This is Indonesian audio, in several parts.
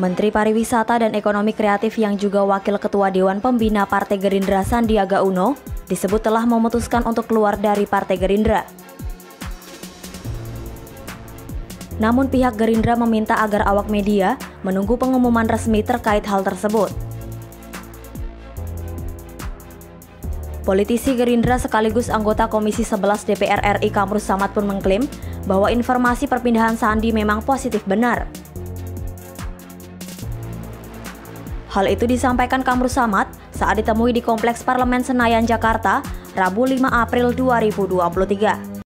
Menteri Pariwisata dan Ekonomi Kreatif yang juga Wakil Ketua Dewan Pembina Partai Gerindra Sandiaga Uno disebut telah memutuskan untuk keluar dari Partai Gerindra. Namun pihak Gerindra meminta agar awak media menunggu pengumuman resmi terkait hal tersebut. Politisi Gerindra sekaligus anggota Komisi 11 DPR RI Kamrus Samad pun mengklaim bahwa informasi perpindahan Sandi memang positif benar. Hal itu disampaikan Kamru Samad saat ditemui di Kompleks Parlemen Senayan, Jakarta, Rabu 5 April 2023.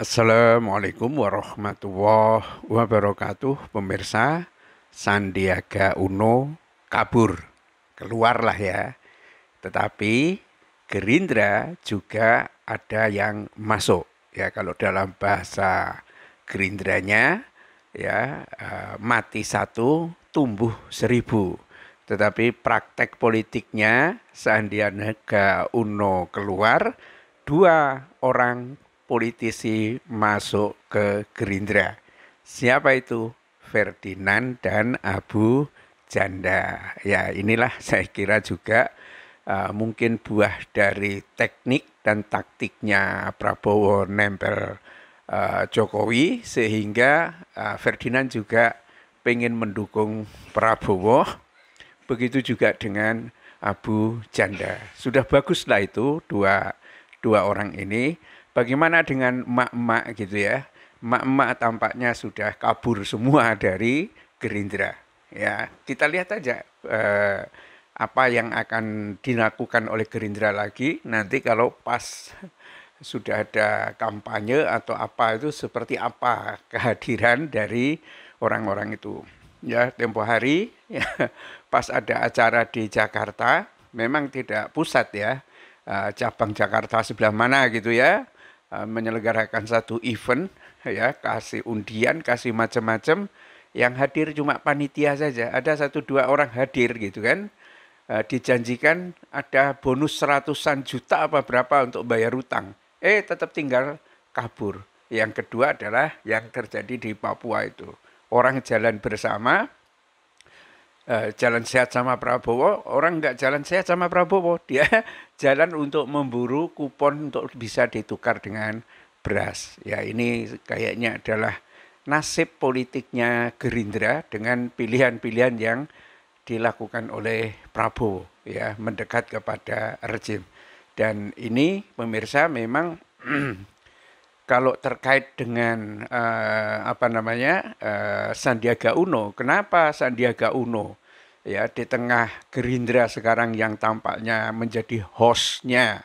Assalamualaikum warahmatullahi wabarakatuh Pemirsa Sandiaga Uno kabur Keluarlah ya Tetapi Gerindra juga ada yang masuk ya kalau dalam bahasa Gerindranya ya eh, mati satu tumbuh seribu tetapi praktek politiknya Sandiaga Uno keluar dua orang politisi masuk ke Gerindra siapa itu Ferdinand dan Abu Janda ya inilah saya kira juga Eh, mungkin buah dari teknik dan taktiknya Prabowo nempel uh, Jokowi sehingga uh, Ferdinand juga pengen mendukung Prabowo begitu juga dengan Abu Janda sudah bagus lah itu dua dua orang ini bagaimana dengan emak-emak gitu ya emak-emak tampaknya sudah kabur semua dari Gerindra ya kita lihat aja uh, apa yang akan dilakukan oleh Gerindra lagi nanti kalau pas sudah ada kampanye atau apa itu seperti apa kehadiran dari orang-orang itu. Ya, tempo hari ya, pas ada acara di Jakarta memang tidak pusat ya. Eh, cabang Jakarta sebelah mana gitu ya eh, menyelenggarakan satu event ya kasih undian kasih macam-macam yang hadir cuma panitia saja ada satu dua orang hadir gitu kan Eh, dijanjikan ada bonus ratusan juta apa berapa untuk bayar utang. Eh tetap tinggal kabur. Yang kedua adalah yang terjadi di Papua itu. Orang jalan bersama, eh, jalan sehat sama Prabowo, orang nggak jalan sehat sama Prabowo. Dia jalan untuk memburu kupon untuk bisa ditukar dengan beras. Ya ini kayaknya adalah nasib politiknya Gerindra dengan pilihan-pilihan yang dilakukan oleh Prabowo ya mendekat kepada rejim dan ini pemirsa memang kalau terkait dengan uh, apa namanya uh, Sandiaga Uno kenapa Sandiaga Uno ya di tengah Gerindra sekarang yang tampaknya menjadi hostnya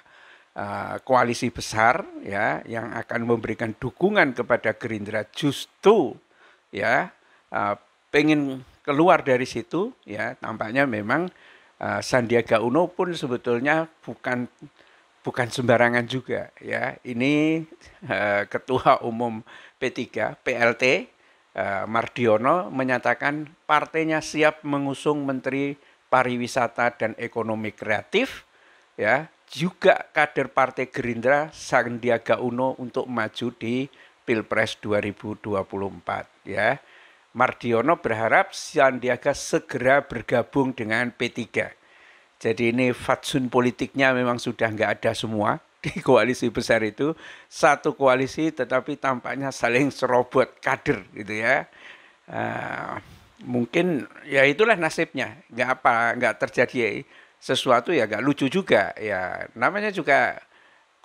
uh, koalisi besar ya yang akan memberikan dukungan kepada Gerindra justru ya uh, pengen keluar dari situ ya tampaknya memang uh, Sandiaga Uno pun sebetulnya bukan bukan sembarangan juga ya. Ini uh, ketua umum P3 PLT uh, eh, Mardiono menyatakan partainya siap mengusung menteri pariwisata dan ekonomi kreatif ya juga kader partai Gerindra Sandiaga Uno untuk maju di Pilpres 2024 ya. Mardiono berharap Sandiaga segera bergabung dengan P3. Jadi ini fatsun politiknya memang sudah nggak ada semua di koalisi besar itu. Satu koalisi tetapi tampaknya saling serobot kader gitu ya. Uh, mungkin ya itulah nasibnya. Nggak apa, nggak terjadi sesuatu ya nggak lucu juga. Ya namanya juga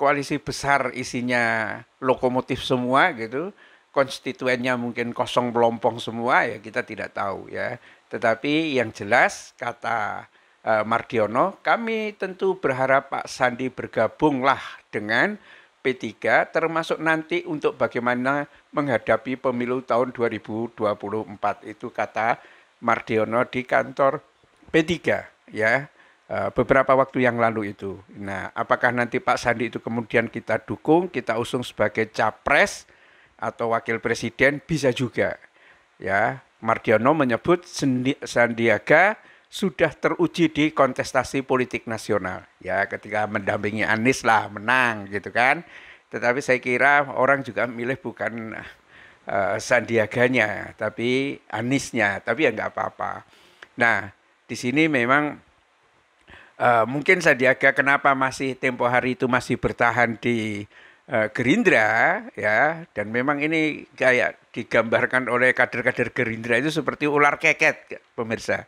koalisi besar isinya lokomotif semua gitu konstituennya mungkin kosong melompong semua ya kita tidak tahu ya. Tetapi yang jelas kata uh, Mardiono, kami tentu berharap Pak Sandi bergabunglah dengan P3 termasuk nanti untuk bagaimana menghadapi pemilu tahun 2024 itu kata Mardiono di kantor P3 ya e, beberapa waktu yang lalu itu. Nah, apakah nanti Pak Sandi itu kemudian kita dukung, kita usung sebagai capres atau wakil presiden bisa juga. Ya, Mardiono menyebut Sandiaga sudah teruji di kontestasi politik nasional. Ya, ketika mendampingi Anies lah menang gitu kan. Tetapi saya kira orang juga milih bukan uh, Sandiaganya, tapi Aniesnya Tapi ya nggak apa-apa. Nah, di sini memang uh, mungkin Sandiaga kenapa masih tempo hari itu masih bertahan di Eh, Gerindra ya dan memang ini kayak digambarkan oleh kader-kader Gerindra itu seperti ular keket ya, pemirsa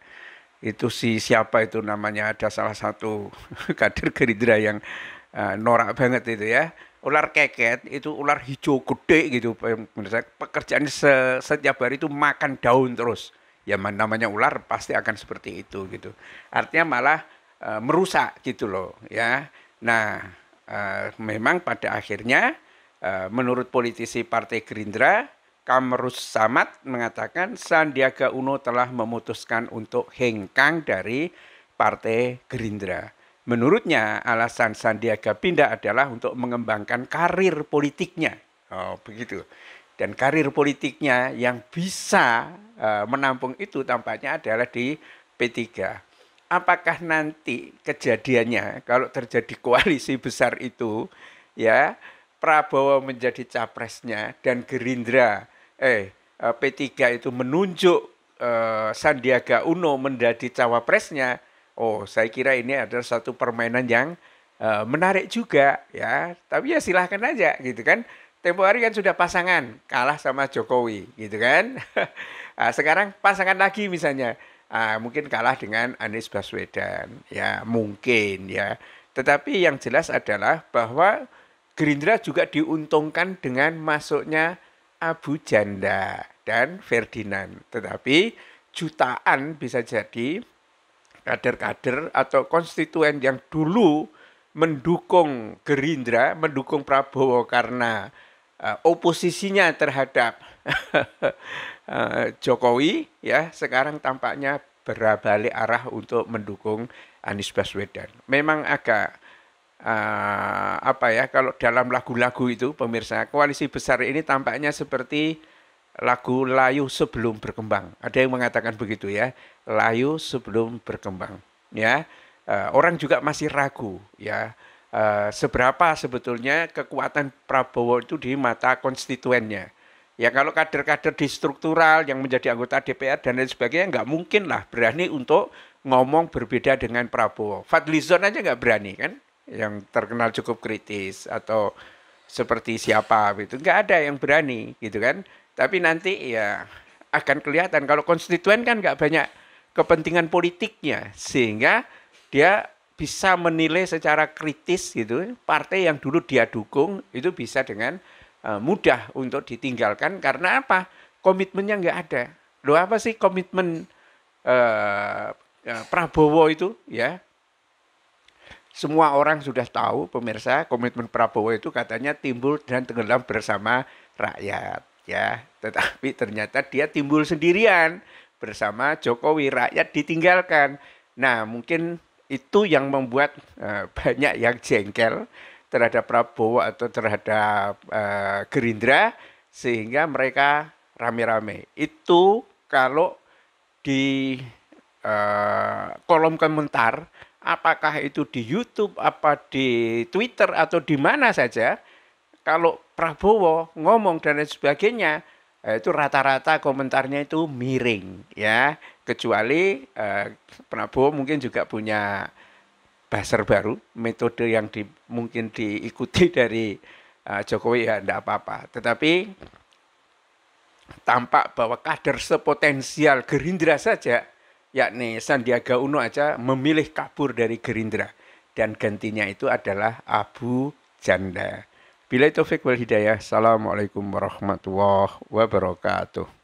itu si siapa itu namanya ada salah satu kader Gerindra yang uh, norak banget itu ya ular keket itu ular hijau gede gitu pemirsa pekerjaan se setiap hari itu makan daun terus ya namanya ular pasti akan seperti itu gitu artinya malah uh, merusak gitu loh ya nah uh, memang pada akhirnya uh, menurut politisi Partai Gerindra Kamrus Samad mengatakan Sandiaga Uno telah memutuskan untuk hengkang dari Partai Gerindra. Menurutnya alasan Sandiaga pindah adalah untuk mengembangkan karir politiknya. Oh, begitu. Dan karir politiknya yang bisa uh, menampung itu tampaknya adalah di P3 apakah nanti kejadiannya kalau terjadi koalisi besar itu ya Prabowo menjadi capresnya dan Gerindra eh, eh P3 itu menunjuk eh, Sandiaga Uno menjadi cawapresnya. Oh, saya kira ini adalah satu permainan yang eh, menarik juga ya. Tapi ya silahkan aja gitu kan. Tempo hari kan sudah pasangan kalah sama Jokowi gitu kan. nah, sekarang pasangan lagi misalnya uh, mungkin kalah dengan Anies Baswedan ya mungkin ya tetapi yang jelas adalah bahwa Gerindra juga diuntungkan dengan masuknya Abu Janda dan Ferdinand tetapi jutaan bisa jadi kader-kader atau konstituen yang dulu mendukung Gerindra, mendukung Prabowo karena uh, oposisinya terhadap uh, Jokowi ya sekarang tampaknya berbalik arah untuk mendukung Anies Baswedan. Memang agak uh, apa ya kalau dalam lagu-lagu itu pemirsa koalisi besar ini tampaknya seperti lagu layu sebelum berkembang. Ada yang mengatakan begitu ya, layu sebelum berkembang. Ya, uh, orang juga masih ragu ya uh, seberapa sebetulnya kekuatan Prabowo itu di mata konstituennya. Ya kalau kader-kader di struktural yang menjadi anggota DPR dan lain sebagainya nggak mungkin lah berani untuk ngomong berbeda dengan Prabowo. Fadlizon aja nggak berani kan, yang terkenal cukup kritis atau seperti siapa gitu nggak ada yang berani gitu kan. Tapi nanti ya akan kelihatan kalau konstituen kan nggak banyak kepentingan politiknya sehingga dia bisa menilai secara kritis gitu partai yang dulu dia dukung itu bisa dengan uh, mudah untuk ditinggalkan karena apa komitmennya nggak ada lo apa sih komitmen uh, Prabowo itu ya semua orang sudah tahu pemirsa komitmen Prabowo itu katanya timbul dan tenggelam bersama rakyat ya tetapi ternyata dia timbul sendirian bersama Jokowi rakyat ditinggalkan nah mungkin itu yang membuat eh, banyak yang jengkel terhadap Prabowo atau terhadap eh, Gerindra sehingga mereka rame-rame. Itu kalau di eh, kolom komentar apakah itu di YouTube, apa di Twitter atau di mana saja kalau Prabowo ngomong dan lain sebagainya itu rata-rata komentarnya itu miring ya kecuali eh, Prabowo mungkin juga punya baser baru, metode yang di, mungkin diikuti dari eh, Jokowi ya tidak apa-apa. Tetapi tampak bahwa kader sepotensial Gerindra saja, yakni Sandiaga Uno aja memilih kabur dari Gerindra dan gantinya itu adalah Abu Janda. Bila itu wal Hidayah, Assalamualaikum warahmatullahi wabarakatuh.